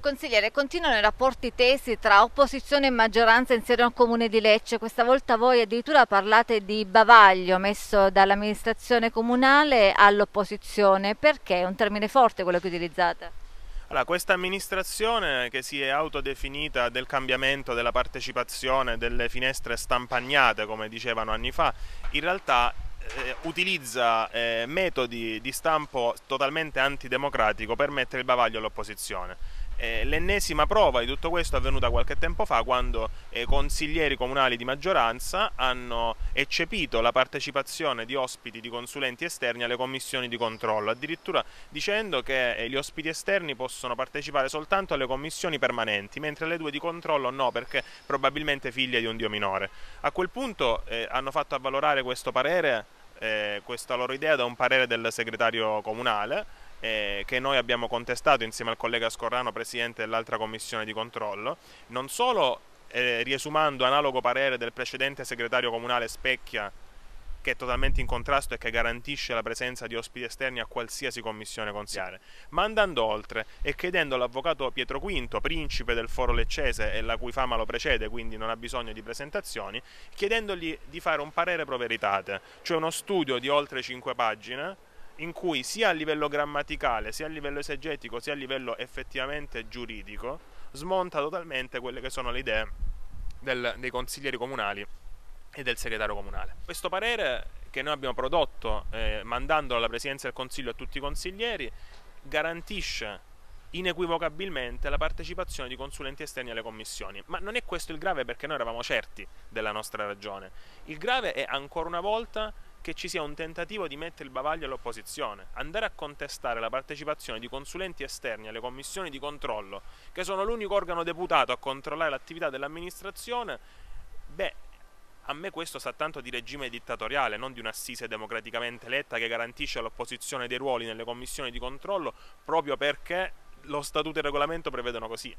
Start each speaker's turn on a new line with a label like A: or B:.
A: Consigliere, continuano i rapporti tesi tra opposizione e maggioranza in seno al Comune di Lecce. Questa volta voi addirittura parlate di bavaglio messo dall'amministrazione comunale all'opposizione. Perché? È un termine forte quello che utilizzate.
B: Allora, questa amministrazione che si è autodefinita del cambiamento, della partecipazione, delle finestre stampagnate, come dicevano anni fa, in realtà eh, utilizza eh, metodi di stampo totalmente antidemocratico per mettere il bavaglio all'opposizione. Eh, l'ennesima prova di tutto questo è avvenuta qualche tempo fa quando eh, consiglieri comunali di maggioranza hanno eccepito la partecipazione di ospiti di consulenti esterni alle commissioni di controllo, addirittura dicendo che eh, gli ospiti esterni possono partecipare soltanto alle commissioni permanenti, mentre le due di controllo no, perché probabilmente figlie di un dio minore. A quel punto eh, hanno fatto avvalorare questo parere eh, questa loro idea da un parere del segretario comunale eh, che noi abbiamo contestato insieme al collega Scorrano, presidente dell'altra commissione di controllo, non solo eh, riesumando analogo parere del precedente segretario comunale Specchia, che è totalmente in contrasto e che garantisce la presenza di ospiti esterni a qualsiasi commissione consigliare, ma andando oltre e chiedendo all'avvocato Pietro Quinto, principe del foro leccese e la cui fama lo precede, quindi non ha bisogno di presentazioni, chiedendogli di fare un parere pro veritate, cioè uno studio di oltre 5 pagine in cui sia a livello grammaticale, sia a livello esegetico, sia a livello effettivamente giuridico, smonta totalmente quelle che sono le idee del, dei consiglieri comunali e del segretario comunale. Questo parere che noi abbiamo prodotto eh, mandandolo alla Presidenza del Consiglio a tutti i consiglieri garantisce inequivocabilmente la partecipazione di consulenti esterni alle commissioni. Ma non è questo il grave perché noi eravamo certi della nostra ragione. Il grave è ancora una volta che ci sia un tentativo di mettere il bavaglio all'opposizione, andare a contestare la partecipazione di consulenti esterni alle commissioni di controllo, che sono l'unico organo deputato a controllare l'attività dell'amministrazione, beh, a me questo sa tanto di regime dittatoriale, non di un'assise democraticamente eletta che garantisce all'opposizione dei ruoli nelle commissioni di controllo proprio perché lo statuto e il regolamento prevedono così.